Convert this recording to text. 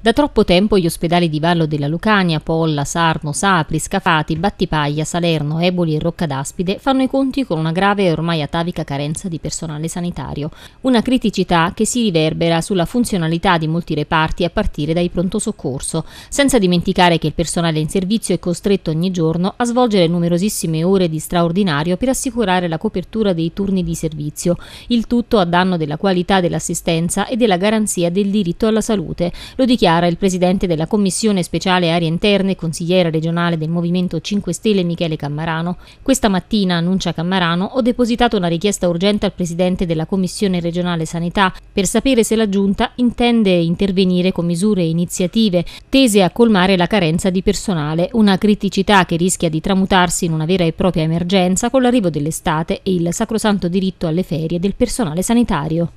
Da troppo tempo gli ospedali di Vallo della Lucania, Polla, Sarno, Sapri, Scafati, Battipaglia, Salerno, Eboli e Rocca d'Aspide fanno i conti con una grave e ormai atavica carenza di personale sanitario, una criticità che si riverbera sulla funzionalità di molti reparti a partire dai pronto soccorso, senza dimenticare che il personale in servizio è costretto ogni giorno a svolgere numerosissime ore di straordinario per assicurare la copertura dei turni di servizio, il tutto a danno della qualità dell'assistenza e della garanzia del diritto alla salute. Lo dichiara dichiara il presidente della Commissione Speciale Arie Interne, consigliere regionale del Movimento 5 Stelle Michele Cammarano. Questa mattina, annuncia Cammarano, ho depositato una richiesta urgente al presidente della Commissione regionale Sanità per sapere se la Giunta intende intervenire con misure e iniziative tese a colmare la carenza di personale, una criticità che rischia di tramutarsi in una vera e propria emergenza con l'arrivo dell'estate e il sacrosanto diritto alle ferie del personale sanitario.